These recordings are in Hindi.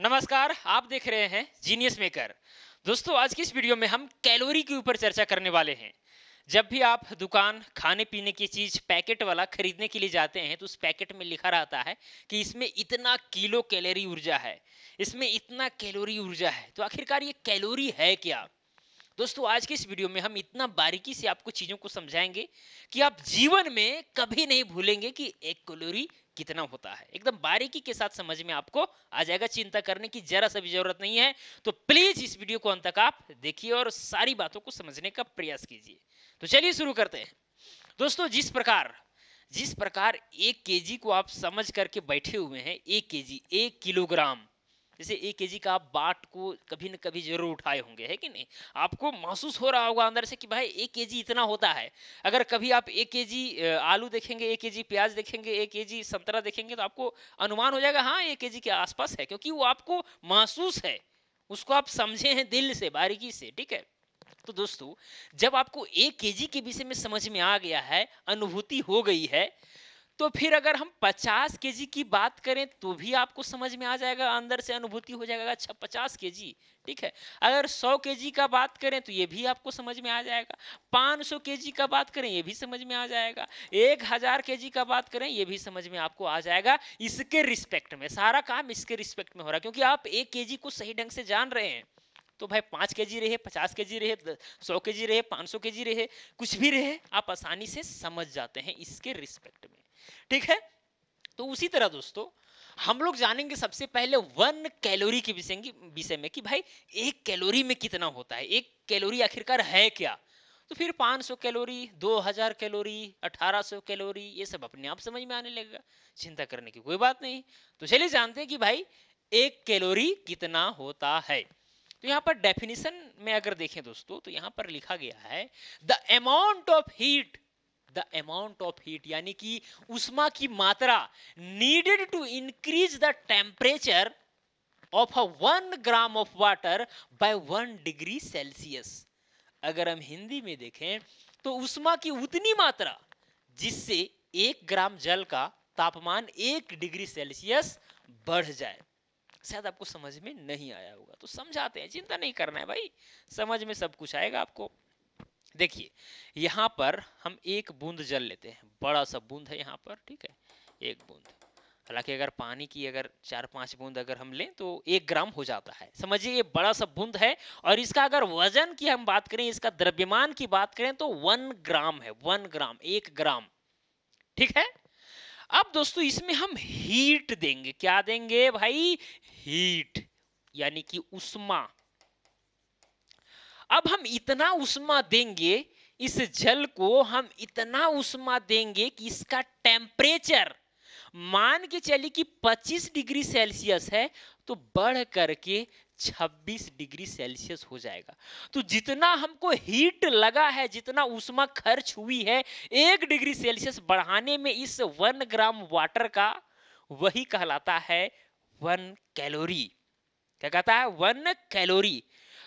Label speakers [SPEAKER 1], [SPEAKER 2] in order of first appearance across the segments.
[SPEAKER 1] नमस्कार आप देख रहे हैं जीनियस मेकर दोस्तों आज की इस वीडियो में हम कैलोरी के ऊपर चर्चा करने वाले हैं जब भी आप दुकान खाने पीने की चीज़ पैकेट वाला खरीदने के लिए जाते हैं तो उस पैकेट में लिखा रहता है कि इसमें इतना किलो कैलोरी ऊर्जा है इसमें इतना कैलोरी ऊर्जा है तो आखिरकार ये कैलोरी है क्या दोस्तों आज की इस वीडियो में हम इतना बारीकी से आपको चीज़ों को समझाएंगे कि आप जीवन में कभी नहीं भूलेंगे कि एक कैलोरी कितना होता है एकदम बारीकी के साथ समझ में आपको आ जाएगा चिंता करने की जरा सा भी जरूरत नहीं है तो प्लीज इस वीडियो को अंत तक आप देखिए और सारी बातों को समझने का प्रयास कीजिए तो चलिए शुरू करते हैं दोस्तों जिस प्रकार जिस प्रकार एक केजी को आप समझ करके बैठे हुए हैं एक केजी एक किलोग्राम जैसे एक के का आप बाट को कभी न कभी जरूर उठाए होंगे है कि नहीं आपको महसूस हो रहा होगा अंदर से कि भाई एक के इतना होता है अगर कभी आप एक के आलू देखेंगे एक के प्याज देखेंगे एक के संतरा देखेंगे तो आपको अनुमान हो जाएगा हाँ एक के के आसपास है क्योंकि वो आपको महसूस है उसको आप समझे हैं दिल से बारीकी से ठीक है तो दोस्तों जब आपको एक के के विषय में समझ में आ गया है अनुभूति हो गई है तो फिर अगर हम 50 के की बात करें तो भी आपको समझ में आ जाएगा अंदर से अनुभूति हो जाएगा अच्छा पचास के ठीक है अगर 100 के का बात करें तो ये भी आपको समझ में आ जाएगा 500 के का बात करें ये भी समझ में आ जाएगा 1000 के का बात करें ये भी समझ में आपको आ जाएगा इसके रिस्पेक्ट में सारा काम इसके रिस्पेक्ट में हो रहा है क्योंकि आप एक के को सही ढंग से जान रहे हैं तो भाई पांच के जी रहे पचास के जी रहे सौ के जी रहे पाँच सौ के जी रहे कुछ भी रहे आप आसानी से समझ जाते हैं इसके रिस्पेक्ट में ठीक है तो उसी तरह दोस्तों हम लोग जानेंगे सबसे पहले वन कैलोरी के विषय विषय में कि भाई एक कैलोरी में कितना होता है एक कैलोरी आखिरकार है क्या तो फिर 500 कैलोरी 2000 कैलोरी 1800 कैलोरी ये सब अपने आप समझ में आने लगेगा चिंता करने की कोई बात नहीं तो चलिए जानते हैं कि भाई एक कैलोरी कितना होता है तो यहाँ पर डेफिनेशन में अगर देखें दोस्तों तो यहाँ पर लिखा गया है the amount of heat the amount of heat यानी कि उष्मा की मात्रा needed to increase the temperature of a one gram of water by one degree Celsius अगर हम हिंदी में देखें तो उष्मा की उतनी मात्रा जिससे एक ग्राम जल का तापमान एक डिग्री सेल्सियस बढ़ जाए शायद आपको समझ में नहीं आया होगा तो समझाते हैं चिंता नहीं करना है भाई समझ में सब कुछ आएगा आपको देखिए यहाँ पर हम एक बूंद जल लेते हैं बड़ा सा बूंद है यहाँ पर ठीक है एक बूंद हालांकि अगर पानी की अगर चार पांच बूंद अगर हम लें तो एक ग्राम हो जाता है समझिए ये बड़ा सा बूंद है और इसका अगर वजन की हम बात करें इसका द्रव्यमान की बात करें तो वन ग्राम है वन ग्राम एक ग्राम ठीक है अब दोस्तों इसमें हम हीट देंगे क्या देंगे भाई हीट यानी कि उष्मा अब हम इतना उष्मा देंगे इस जल को हम इतना उष्मा देंगे कि इसका टेम्परेचर मान के चलिए कि 25 डिग्री सेल्सियस है तो बढ़ करके 26 डिग्री सेल्सियस हो जाएगा तो जितना हमको हीट लगा है जितना उष्मा खर्च हुई है एक डिग्री सेल्सियस बढ़ाने में इस वन ग्राम वाटर का वही कहलाता है वन कैलोरी क्या कहता है वन कैलोरी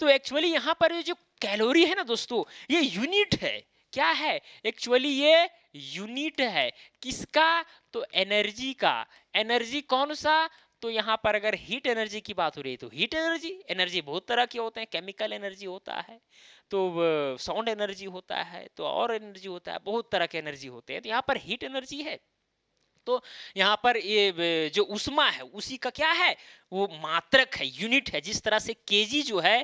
[SPEAKER 1] तो एक्चुअली यहाँ पर ये जो कैलोरी है ना दोस्तों ये यूनिट है क्या है एक्चुअली ये यूनिट है किसका तो एनर्जी का एनर्जी कौन सा तो यहाँ पर अगर हीट एनर्जी की बात हो रही है तो हीट एनर्जी एनर्जी बहुत तरह के होते हैं केमिकल एनर्जी होता है तो साउंड एनर्जी होता है तो और एनर्जी होता है बहुत तरह के एनर्जी होते हैं तो यहाँ पर हीट एनर्जी है तो यहाँ पर ये जो उष्मा है उसी का क्या है वो मात्रक है यूनिट है जिस तरह से केजी जो है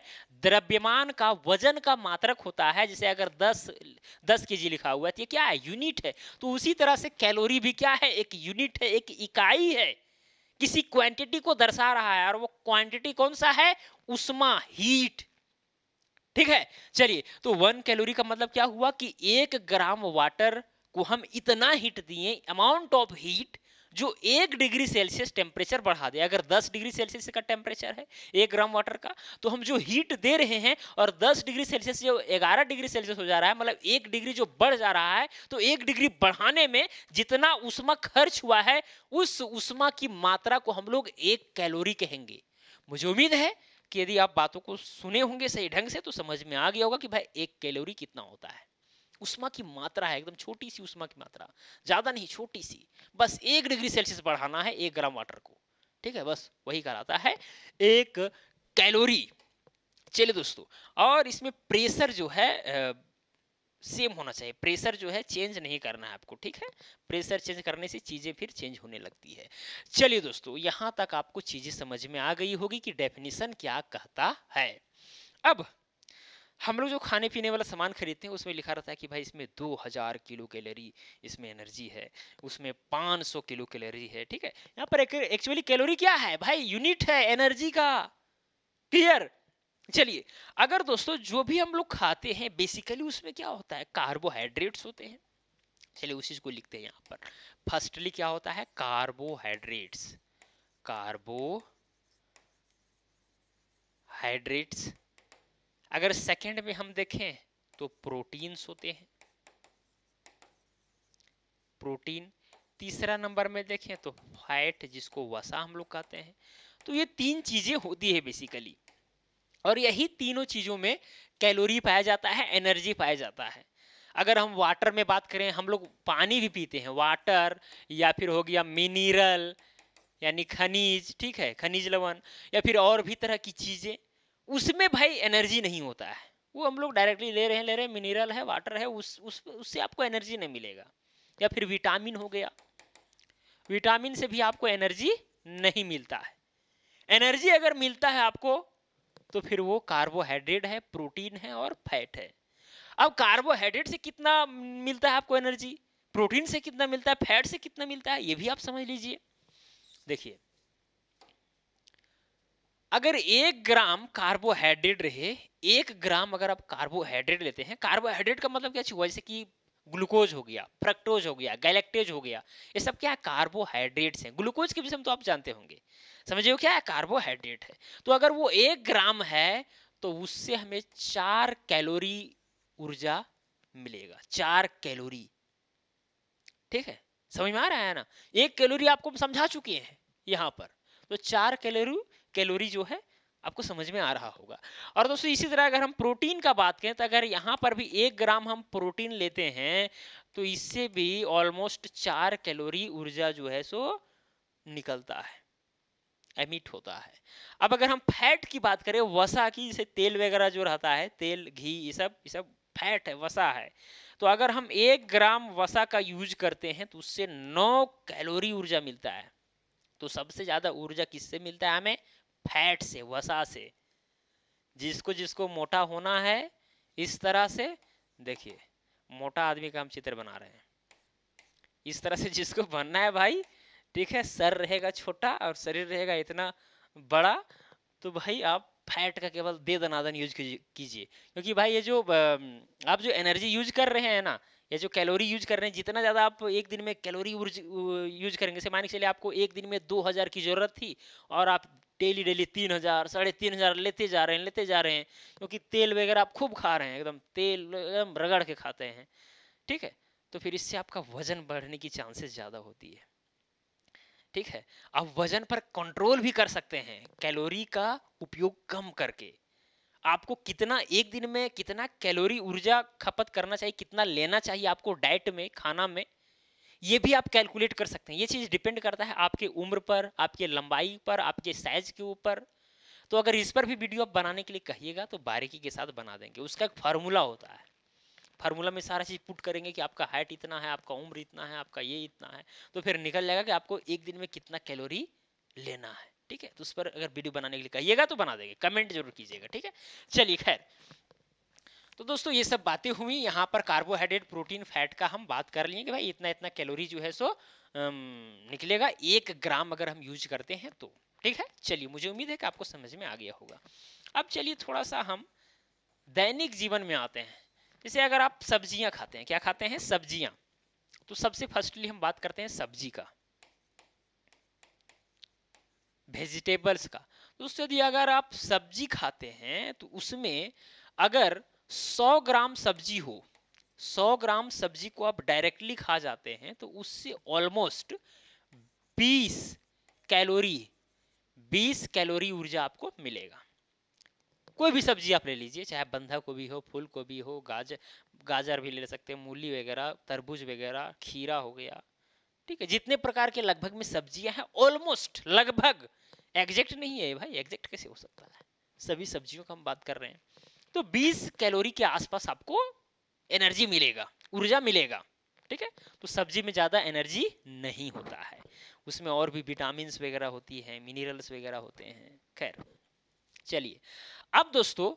[SPEAKER 1] द्रव्यमान का वजन का मात्रक होता है जैसे अगर 10 10 केजी लिखा हुआ है तो ये क्या है यूनिट है तो उसी तरह से कैलोरी भी क्या है एक यूनिट है एक इकाई है किसी क्वांटिटी को दर्शा रहा है और वो क्वांटिटी कौन सा है उष्मा हीट ठीक है चलिए तो वन कैलोरी का मतलब क्या हुआ कि एक ग्राम वाटर को हम इतना हीट दिए अमाउंट ऑफ हीट जो एक डिग्री सेल्सियस टेम्परेचर बढ़ा दे अगर 10 डिग्री सेल्सियस का टेम्परेचर है एक ग्राम वाटर का तो हम जो हीट दे रहे हैं और 10 डिग्री सेल्सियस जो 11 डिग्री सेल्सियस हो जा रहा है मतलब एक डिग्री जो बढ़ जा रहा है तो एक डिग्री बढ़ाने में जितना उष्मा खर्च हुआ है उस उष्मा की मात्रा को हम लोग एक कैलोरी कहेंगे मुझे उम्मीद है कि यदि आप बातों को सुने होंगे सही ढंग से तो समझ में आ गया होगा कि भाई एक कैलोरी कितना होता है उष्मा की मात्रा है एकदम छोटी सी उष्मा की मात्रा ज़्यादा नहीं छोटी सी बस एक डिग्री सेल्सियस बढ़ाना है एक ग्राम वाटर को ठीक है बस वही कराता है एक कैलोरी चलिए दोस्तों और इसमें प्रेशर जो है आ, सेम होना चाहिए प्रेशर जो है चेंज नहीं करना है आपको ठीक है प्रेशर चेंज करने से चीज़ें फिर चेंज होने लगती है चलिए दोस्तों यहां तक आपको चीज़ें समझ में आ गई होगी कि डेफिनेशन क्या कहता है अब हम लोग जो खाने पीने वाला सामान खरीदते हैं उसमें लिखा रहता है कि भाई इसमें दो हज़ार किलो कैलोरी इसमें एनर्जी है उसमें 500 सौ किलो कैलोरी है ठीक है यहाँ पर एक्चुअली कैलोरी क्या है भाई यूनिट है एनर्जी का क्लियर चलिए अगर दोस्तों जो भी हम लोग खाते हैं बेसिकली उसमें क्या होता है कार्बोहाइड्रेट्स होते हैं चलिए उस चीज़ को लिखते हैं यहाँ पर फर्स्टली क्या होता है कार्बोहाइड्रेट्स कार्बो हाइड्रेट्स अगर सेकंड में हम देखें तो प्रोटीन्स होते हैं प्रोटीन तीसरा नंबर में देखें तो फैट जिसको वसा हम लोग कहते हैं तो ये तीन चीजें होती है बेसिकली और यही तीनों चीजों में कैलोरी पाया जाता है एनर्जी पाया जाता है अगर हम वाटर में बात करें हम लोग पानी भी पीते हैं वाटर या फिर हो गया मिनरल यानी खनिज ठीक है खनिज लवण या फिर और भी तरह की चीज़ें उसमें भाई एनर्जी नहीं होता है वो हम लोग डायरेक्टली ले रहे हैं ले रहे हैं मिनरल है वाटर है उस उस उससे आपको एनर्जी नहीं मिलेगा या फिर विटामिन हो गया विटामिन से भी आपको एनर्जी नहीं मिलता है एनर्जी अगर मिलता है आपको तो फिर वो कार्बोहाइड्रेट है प्रोटीन है और फैट है अब कार्बोहाइड्रेट से कितना मिलता है आपको एनर्जी प्रोटीन से कितना मिलता है फैट से कितना मिलता है ये भी आप समझ लीजिए देखिए अगर एक ग्राम कार्बोहाइड्रेट रहे एक ग्राम अगर आप कार्बोहाइड्रेट लेते हैं कार्बोहाइड्रेट का मतलब क्या हुआ जैसे कि ग्लूकोज हो गया फ्रक्टोज हो गया गैलेक्टेज हो गया ये सब क्या है कार्बोहाइड्रेट्स हैं ग्लूकोज के विषय में तो आप जानते होंगे समझिए क्या है कार्बोहाइड्रेट है तो अगर वो एक ग्राम है तो उससे हमें चार कैलोरी ऊर्जा मिलेगा चार कैलोरी ठीक है समझ में आ रहा है ना एक कैलोरी आपको समझा चुके हैं यहाँ पर तो चार कैलोरी कैलोरी जो है आपको समझ में आ रहा होगा और दोस्तों इसी तरह अगर हम प्रोटीन का बात करें तो अगर यहाँ पर भी एक ग्राम हम प्रोटीन लेते हैं तो इससे भी ऑलमोस्ट चार कैलोरी ऊर्जा जो है सो निकलता है एमिट होता है अब अगर हम फैट की बात करें वसा की जैसे तेल वगैरह जो रहता है तेल घी ये सब ये सब फैट है वसा है तो अगर हम एक ग्राम वसा का यूज करते हैं तो उससे नौ कैलोरी ऊर्जा मिलता है तो सबसे ज़्यादा ऊर्जा किससे मिलता है हमें फैट से वसा से जिसको जिसको मोटा होना है इस तरह से देखिए मोटा आदमी का हम चित्र बना रहे हैं इस तरह से जिसको बनना है भाई ठीक है सर रहेगा छोटा और शरीर रहेगा इतना बड़ा तो भाई आप फैट का केवल दे दनादन यूज कीजिए क्योंकि भाई ये जो आप जो एनर्जी यूज कर रहे हैं ना या जो कैलोरी यूज कर रहे हैं जितना ज़्यादा आप एक दिन में कैलोरी यूज करेंगे जैसे मान के चलिए आपको एक दिन में दो हज़ार की ज़रूरत थी और आप डेली डेली तीन हज़ार साढ़े तीन हज़ार लेते जा रहे हैं लेते जा रहे हैं क्योंकि तेल वगैरह आप खूब खा रहे हैं एकदम तेल एकदम रगड़ के खाते हैं ठीक है तो फिर इससे आपका वजन बढ़ने की चांसेस ज़्यादा होती है ठीक है आप वजन पर कंट्रोल भी कर सकते हैं कैलोरी का उपयोग कम करके आपको कितना एक दिन में कितना कैलोरी ऊर्जा खपत करना चाहिए कितना लेना चाहिए आपको डाइट में खाना में ये भी आप कैलकुलेट कर सकते हैं ये चीज़ डिपेंड करता है आपके उम्र पर आपके लंबाई पर आपके साइज के ऊपर तो अगर इस पर भी वीडियो आप बनाने के लिए कहिएगा तो बारीकी के साथ बना देंगे उसका एक फार्मूला होता है फार्मूला में सारा चीज़ पुट करेंगे कि आपका हाइट इतना है आपका उम्र इतना है आपका ये इतना है तो फिर निकल जाएगा कि आपको एक दिन में कितना कैलोरी लेना है ठीक है तो उस पर अगर वीडियो बनाने के लिए कहिएगा तो बना देंगे कमेंट जरूर कीजिएगा ठीक है चलिए खैर तो दोस्तों ये सब बातें हुई यहाँ पर कार्बोहाइड्रेट प्रोटीन फैट का हम बात कर लिए कि भाई इतना इतना कैलोरी जो है सो निकलेगा एक ग्राम अगर हम यूज करते हैं तो ठीक है चलिए मुझे उम्मीद है कि आपको समझ में आ गया होगा अब चलिए थोड़ा सा हम दैनिक जीवन में आते हैं जैसे अगर आप सब्जियां खाते हैं क्या खाते हैं सब्जियां तो सबसे फर्स्टली हम बात करते हैं सब्जी का वेजिटेबल्स का दोस्तों यदि अगर आप सब्जी खाते हैं तो उसमें अगर 100 ग्राम सब्जी हो 100 ग्राम सब्जी को आप डायरेक्टली खा जाते हैं तो उससे ऑलमोस्ट 20 कैलोरी 20 कैलोरी ऊर्जा आपको मिलेगा कोई भी सब्जी आप ले लीजिए चाहे बंधा गोभी हो फूल गोभी हो गाजर गाजर भी ले सकते हैं मूली वगैरह तरबूज वगैरह खीरा हो गया ठीक है जितने प्रकार के लगभग में सब्जियां हैं ऑलमोस्ट लगभग एग्जैक्ट नहीं है भाई एग्जैक्ट कैसे हो सकता है सभी सब्जियों का हम बात कर रहे हैं तो 20 कैलोरी के आसपास आपको एनर्जी मिलेगा ऊर्जा मिलेगा ठीक है तो सब्जी में ज़्यादा एनर्जी नहीं होता है उसमें और भी विटामिन वगैरह होती है मिनरल्स वगैरह होते हैं खैर चलिए अब दोस्तों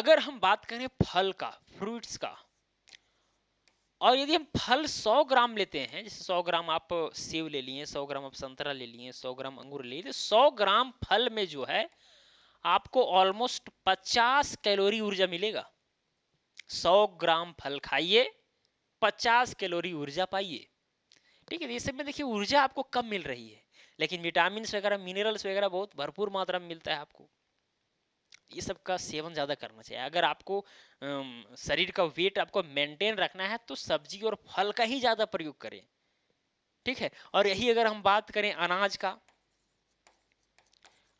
[SPEAKER 1] अगर हम बात करें फल का फ्रूट्स का और यदि हम फल 100 ग्राम लेते हैं जैसे 100 ग्राम आप सेब ले लिए 100 ग्राम आप संतरा ले लिए 100 ग्राम अंगूर ले लिए 100 तो ग्राम फल में जो है आपको ऑलमोस्ट 50 कैलोरी ऊर्जा मिलेगा 100 ग्राम फल खाइए 50 कैलोरी ऊर्जा पाइए ठीक है तो ये सब में देखिए ऊर्जा आपको कम मिल रही है लेकिन विटामिन वगैरह मिनरल्स वगैरह बहुत भरपूर मात्रा में मिलता है आपको ये सब का सेवन ज़्यादा करना चाहिए अगर आपको शरीर का वेट आपको मेंटेन रखना है तो सब्जी और फल का ही ज़्यादा प्रयोग करें ठीक है और यही अगर हम बात करें अनाज का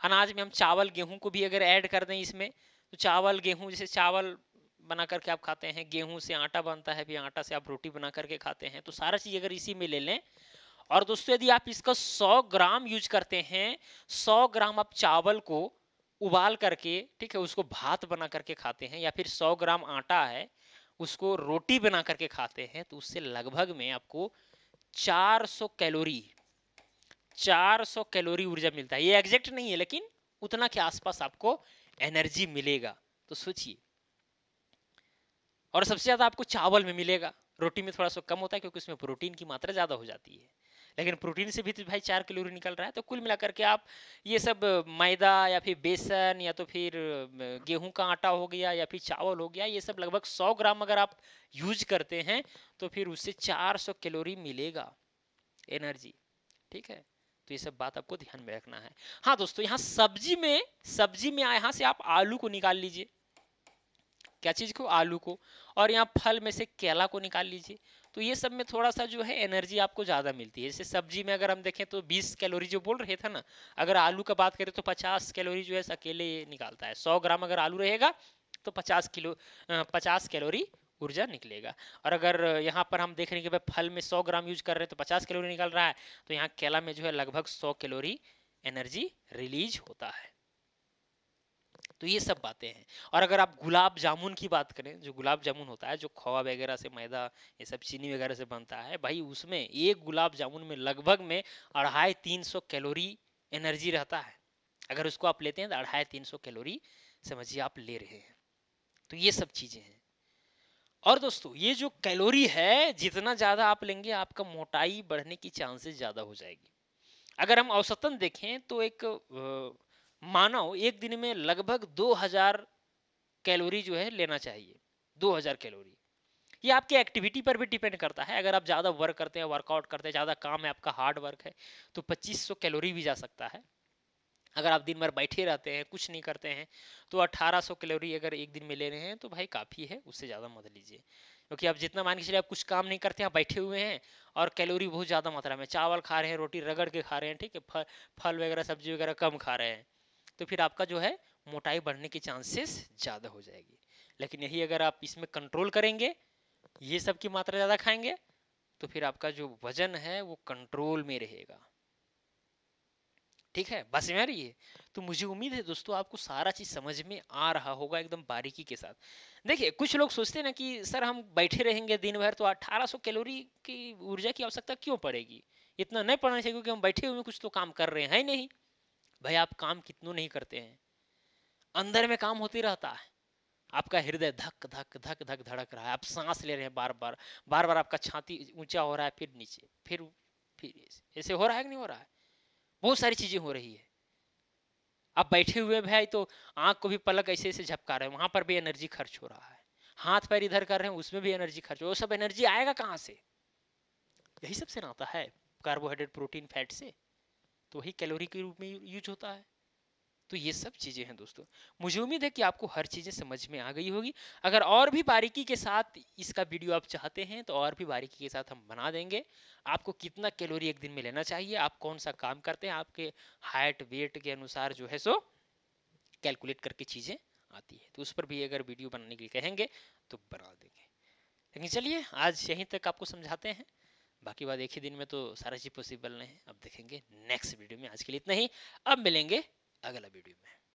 [SPEAKER 1] अनाज में हम चावल गेहूं को भी अगर ऐड कर दें इसमें तो चावल गेहूं जैसे चावल बना करके आप खाते हैं गेहूं से आटा बनता है भी आटा से आप रोटी बना करके खाते हैं तो सारा चीज़ अगर इसी में ले लें और दोस्तों यदि आप इसका 100 ग्राम यूज करते हैं 100 ग्राम आप चावल को उबाल करके ठीक है उसको भात बना करके खाते हैं या फिर सौ ग्राम आटा है उसको रोटी बना करके खाते हैं तो उससे लगभग में आपको 400 कैलोरी 400 कैलोरी ऊर्जा मिलता है ये एग्जैक्ट नहीं है लेकिन उतना के आसपास आपको एनर्जी मिलेगा तो सोचिए और सबसे ज़्यादा आपको चावल में मिलेगा रोटी में थोड़ा सा कम होता है क्योंकि उसमें प्रोटीन की मात्रा ज़्यादा हो जाती है लेकिन प्रोटीन से भी तो भाई चार कैलोरी निकल रहा है तो कुल मिलाकर के आप ये सब मैदा या फिर बेसन या तो फिर गेहूं का आटा हो गया या फिर चावल हो गया ये सब लगभग सौ ग्राम अगर आप यूज करते हैं तो फिर उससे चार सौ कैलोरी मिलेगा एनर्जी ठीक है तो ये सब बात आपको ध्यान में रखना है हाँ दोस्तों यहाँ सब्जी में सब्जी में यहाँ से आप आलू को निकाल लीजिए क्या चीज़ को आलू को और यहाँ फल में से केला को निकाल लीजिए तो ये सब में थोड़ा सा जो है एनर्जी आपको ज़्यादा मिलती है जैसे सब्जी में अगर हम देखें तो बीस कैलोरी जो बोल रहे थे ना अगर आलू का बात करें तो पचास कैलोरी जो है अकेले निकालता है सौ ग्राम अगर आलू रहेगा तो पचास किलो पचास कैलोरी ऊर्जा निकलेगा और अगर यहाँ पर हम देख रहे हैं कि भाई फल में 100 ग्राम यूज कर रहे हैं तो 50 कैलोरी निकल रहा है तो यहाँ केला में जो है लगभग 100 कैलोरी एनर्जी रिलीज होता है तो ये सब बातें हैं और अगर आप गुलाब जामुन की बात करें जो गुलाब जामुन होता है जो खोवा वगैरह से मैदा ये सब चीनी वगैरह से बनता है भाई उसमें एक गुलाब जामुन में लगभग में अढ़ाई तीन सौ कैलोरी एनर्जी रहता है अगर उसको आप लेते हैं तो अढ़ाई तीन सौ कैलोरी समझिए आप ले रहे हैं तो ये सब चीज़ें हैं और दोस्तों ये जो कैलोरी है जितना ज़्यादा आप लेंगे आपका मोटाई बढ़ने की चांसेस ज़्यादा हो जाएगी अगर हम औसतन देखें तो एक मानव एक दिन में लगभग 2000 कैलोरी जो है लेना चाहिए 2000 कैलोरी ये आपकी एक्टिविटी पर भी डिपेंड करता है अगर आप ज़्यादा वर्क करते हैं वर्कआउट करते हैं ज़्यादा काम है आपका हार्ड वर्क है तो 2500 कैलोरी भी जा सकता है अगर आप दिन भर बैठे रहते हैं कुछ नहीं करते हैं तो 1800 कैलोरी अगर एक दिन में ले रहे हैं तो भाई काफ़ी है उससे ज़्यादा मत लीजिए क्योंकि आप जितना मान के चलिए आप कुछ काम नहीं करते हैं बैठे हुए हैं और कैलोरी बहुत ज़्यादा मात्रा में चावल खा रहे हैं रोटी रगड़ के खा रहे हैं ठीक है फल फल वगैरह सब्जी वगैरह कम खा रहे हैं तो फिर आपका जो है मोटाई बढ़ने के चांसेस ज़्यादा हो जाएगी लेकिन यही अगर आप इसमें कंट्रोल करेंगे ये सब की मात्रा ज़्यादा खाएंगे तो फिर आपका जो वजन है वो कंट्रोल में रहेगा ठीक है बस में ये तो मुझे उम्मीद है दोस्तों आपको सारा चीज़ समझ में आ रहा होगा एकदम बारीकी के साथ देखिए कुछ लोग सोचते हैं ना कि सर हम बैठे रहेंगे दिन भर तो 1800 कैलोरी की ऊर्जा की आवश्यकता क्यों पड़ेगी इतना नहीं पड़ना चाहिए क्योंकि हम बैठे हुए कुछ तो काम कर रहे हैं नहीं भाई आप काम कितनों नहीं करते हैं अंदर में काम होती रहता है आपका हृदय धक धक धक धक धड़क रहा है आप सांस ले रहे हैं बार बार बार बार आपका छाती ऊंचा हो रहा है फिर नीचे फिर फिर ऐसे हो रहा है कि नहीं हो रहा है बहुत सारी चीजें हो रही है आप बैठे हुए भाई तो आंख को भी पलक ऐसे ऐसे झपका रहे हैं वहां पर भी एनर्जी खर्च हो रहा है हाथ पैर इधर कर रहे हैं उसमें भी एनर्जी खर्च हो वो सब एनर्जी आएगा कहाँ से यही सबसे नाता है कार्बोहाइड्रेट प्रोटीन फैट से तो वही कैलोरी के रूप में यूज होता है तो ये सब चीज़ें हैं दोस्तों मुझे उम्मीद है कि आपको हर चीज़ें समझ में आ गई होगी अगर और भी बारीकी के साथ इसका वीडियो आप चाहते हैं तो और भी बारीकी के साथ हम बना देंगे आपको कितना कैलोरी एक दिन में लेना चाहिए आप कौन सा काम करते हैं आपके हाइट वेट के अनुसार जो है सो कैलकुलेट करके चीज़ें आती है तो उस पर भी अगर वीडियो बनाने के लिए कहेंगे तो बना देंगे लेकिन चलिए आज यहीं तक आपको समझाते हैं बाकी बात एक ही दिन में तो सारा चीज़ पॉसिबल नहीं है अब देखेंगे नेक्स्ट वीडियो में आज के लिए इतना ही अब मिलेंगे अगला वीडियो में